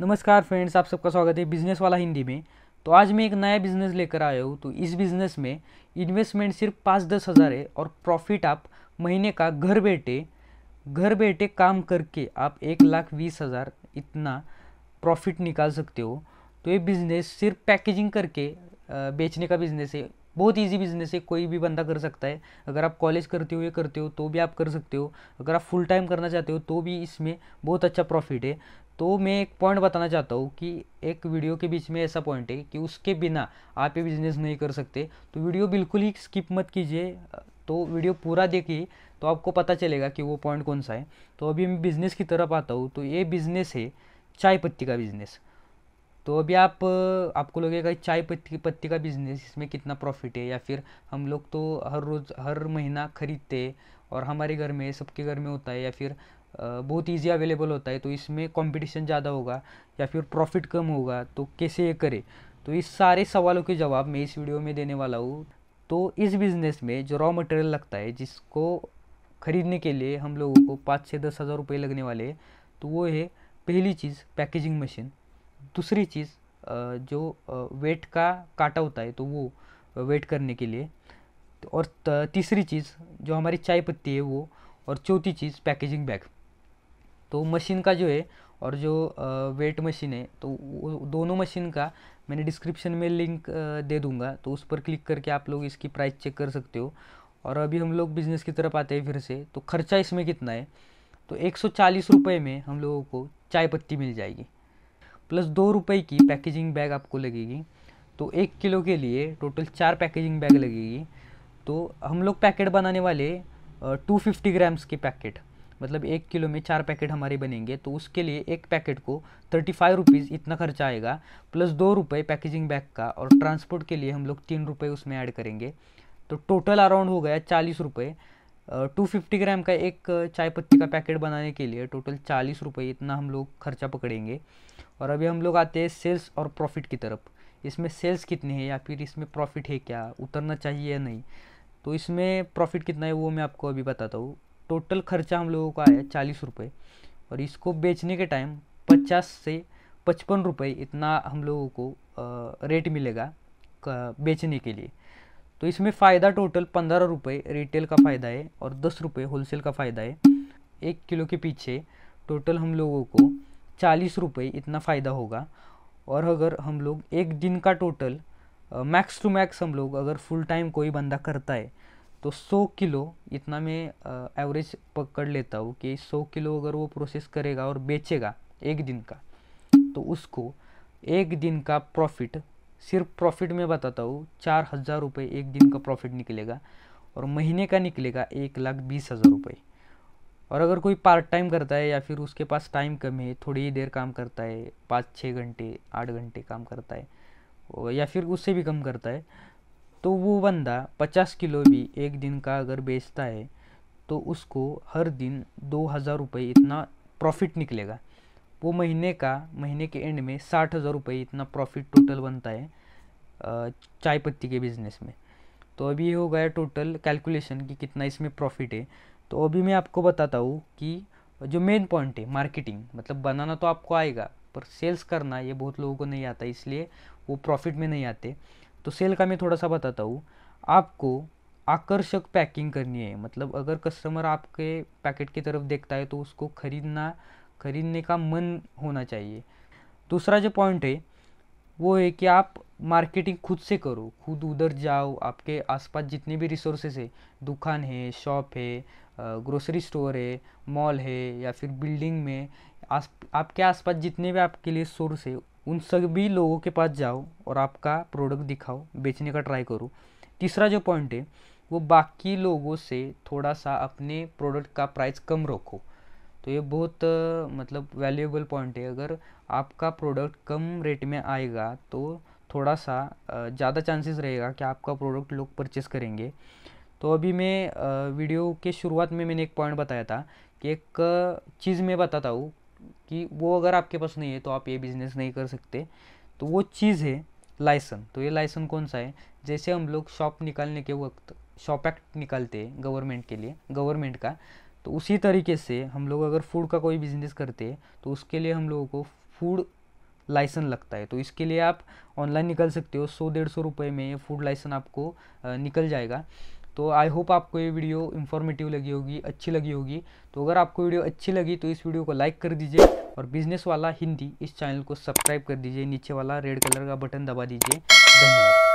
नमस्कार फ्रेंड्स आप सबका स्वागत है बिजनेस वाला हिंदी में तो आज मैं एक नया बिजनेस लेकर आया हूँ तो इस बिज़नेस में इन्वेस्टमेंट सिर्फ पाँच दस हज़ार है और प्रॉफिट आप महीने का घर बैठे घर बैठे काम करके आप एक लाख बीस हज़ार इतना प्रॉफिट निकाल सकते हो तो ये बिज़नेस सिर्फ पैकेजिंग करके बेचने का बिज़नेस है बहुत इजी बिजनेस है कोई भी बंदा कर सकता है अगर आप कॉलेज करते हो ये करते हो तो भी आप कर सकते हो अगर आप फुल टाइम करना चाहते हो तो भी इसमें बहुत अच्छा प्रॉफिट है तो मैं एक पॉइंट बताना चाहता हूँ कि एक वीडियो के बीच में ऐसा पॉइंट है कि उसके बिना आप ये बिज़नेस नहीं कर सकते तो वीडियो बिल्कुल ही स्किप मत कीजिए तो वीडियो पूरा देखिए तो आपको पता चलेगा कि वो पॉइंट कौन सा है तो अभी मैं बिज़नेस की तरफ आता हूँ तो ये बिज़नेस है चाय पत्ती का बिज़नेस तो अभी आप आपको लगेगा चाय पत्ती पत्ती का बिजनेस इसमें कितना प्रॉफिट है या फिर हम लोग तो हर रोज़ हर महीना खरीदते और हमारे घर में सबके घर में होता है या फिर बहुत इजी अवेलेबल होता है तो इसमें कंपटीशन ज़्यादा होगा या फिर प्रॉफिट कम होगा तो कैसे ये करें तो इस सारे सवालों के जवाब मैं इस वीडियो में देने वाला हूँ तो इस बिज़नेस में जो रॉ मटेरियल लगता है जिसको ख़रीदने के लिए हम लोगों को पाँच से दस हज़ार रुपये लगने वाले तो वो है पहली चीज़ पैकेजिंग मशीन दूसरी चीज़ जो वेट का काटा होता है तो वो वेट करने के लिए तो और तीसरी चीज़ जो हमारी चाय पत्ती है वो और चौथी चीज़ पैकेजिंग बैग तो मशीन का जो है और जो वेट मशीन है तो दोनों मशीन का मैंने डिस्क्रिप्शन में लिंक दे दूंगा तो उस पर क्लिक करके आप लोग इसकी प्राइस चेक कर सकते हो और अभी हम लोग बिज़नेस की तरफ आते हैं फिर से तो खर्चा इसमें कितना है तो एक सौ में हम लोगों को चाय पत्ती मिल जाएगी प्लस दो रुपये की पैकेजिंग बैग आपको लगेगी तो एक किलो के लिए टोटल चार पैकेजिंग बैग लगेगी तो हम लोग पैकेट बनाने वाले टू फिफ्टी ग्राम्स के पैकेट मतलब एक किलो में चार पैकेट हमारे बनेंगे तो उसके लिए एक पैकेट को थर्टी फाइव रुपीज़ इतना खर्चा आएगा प्लस दो रुपये पैकेजिंग बैग का और ट्रांसपोर्ट के लिए हम लोग तीन रुपये उसमें ऐड करेंगे तो टोटल अराउंड हो गया चालीस रुपये टू फिफ्टी ग्राम का एक चाय पत्ती का पैकेट बनाने के लिए टोटल चालीस रुपये इतना हम लोग खर्चा पकड़ेंगे और अभी हम लोग आते हैं सेल्स और प्रॉफिट की तरफ इसमें सेल्स कितने हैं या फिर इसमें प्रॉफिट है क्या उतरना चाहिए या नहीं तो इसमें प्रॉफिट कितना है वो मैं आपको अभी बताता हूँ टोटल खर्चा हम लोगों का आया चालीस रुपये और इसको बेचने के टाइम पचास से पचपन रुपये इतना हम लोगों को रेट मिलेगा बेचने के लिए तो इसमें फ़ायदा टोटल पंद्रह रुपये रिटेल का फ़ायदा है और दस रुपये होलसेल का फ़ायदा है एक किलो के पीछे टोटल हम लोगों को चालीस रुपये इतना फ़ायदा होगा और अगर हम लोग एक दिन का टोटल मैक्स टू मैक्स हम लोग अगर फुल टाइम कोई बंदा करता है तो सौ किलो इतना मैं एवरेज पकड़ लेता हूँ कि सौ किलो अगर वो प्रोसेस करेगा और बेचेगा एक दिन का तो उसको एक दिन का प्रॉफिट सिर्फ प्रॉफिट में बताता हूँ चार हज़ार रुपये एक दिन का प्रॉफिट निकलेगा और महीने का निकलेगा एक लाख बीस हज़ार रुपये और अगर कोई पार्ट टाइम करता है या फिर उसके पास टाइम कम है थोड़ी ही देर काम करता है पाँच छः घंटे आठ घंटे काम करता है या फिर उससे भी कम करता है तो वो बंदा पचास किलो भी एक दिन का अगर बेचता है तो उसको हर दिन दो हज़ार रुपये इतना प्रॉफिट निकलेगा वो महीने का महीने के एंड में साठ हज़ार रुपये इतना प्रॉफिट टोटल बनता है चाय पत्ती के बिज़नेस में तो अभी ये हो गया टोटल कैलकुलेशन कि कितना इसमें प्रॉफिट है तो अभी मैं आपको बताता हूँ कि जो मेन पॉइंट है मार्केटिंग मतलब बनाना तो आपको आएगा पर सेल्स करना ये बहुत लोगों को नहीं आता इसलिए वो प्रॉफिट में नहीं आते तो सेल का मैं थोड़ा सा बताता हूँ आपको आकर्षक पैकिंग करनी है मतलब अगर कस्टमर आपके पैकेट की तरफ देखता है तो उसको खरीदना खरीदने का मन होना चाहिए दूसरा जो पॉइंट है वो है कि आप मार्केटिंग खुद से करो खुद उधर जाओ आपके आसपास जितने भी रिसोर्सेस है दुकान है शॉप है ग्रोसरी स्टोर है मॉल है या फिर बिल्डिंग में आस आपके आसपास जितने भी आपके लिए सोर्स है उन सभी लोगों के पास जाओ और आपका प्रोडक्ट दिखाओ बेचने का ट्राई करो तीसरा जो पॉइंट है वो बाकी लोगों से थोड़ा सा अपने प्रोडक्ट का प्राइस कम रखो तो ये बहुत मतलब वैल्यूएबल पॉइंट है अगर आपका प्रोडक्ट कम रेट में आएगा तो थोड़ा सा ज़्यादा चांसेस रहेगा कि आपका प्रोडक्ट लोग परचेस करेंगे तो अभी मैं वीडियो के शुरुआत में मैंने एक पॉइंट बताया था कि एक चीज़ मैं बताता हूँ कि वो अगर आपके पास नहीं है तो आप ये बिज़नेस नहीं कर सकते तो वो चीज़ है लाइसन तो ये लाइसन कौन सा है जैसे हम लोग शॉप निकालने के वक्त शॉप एक्ट निकालते हैं गवर्नमेंट के लिए गवर्नमेंट का तो उसी तरीके से हम लोग अगर फूड का कोई बिजनेस करते हैं तो उसके लिए हम लोगों को फूड लाइसेंस लगता है तो इसके लिए आप ऑनलाइन निकल सकते हो सौ डेढ़ सौ रुपये में ये फूड लाइसेंस आपको निकल जाएगा तो आई होप आपको ये वीडियो इन्फॉर्मेटिव लगी होगी अच्छी लगी होगी तो अगर आपको वीडियो अच्छी लगी तो इस वीडियो को लाइक कर दीजिए और बिजनेस वाला हिंदी इस चैनल को सब्सक्राइब कर दीजिए नीचे वाला रेड कलर का बटन दबा दीजिए धन्यवाद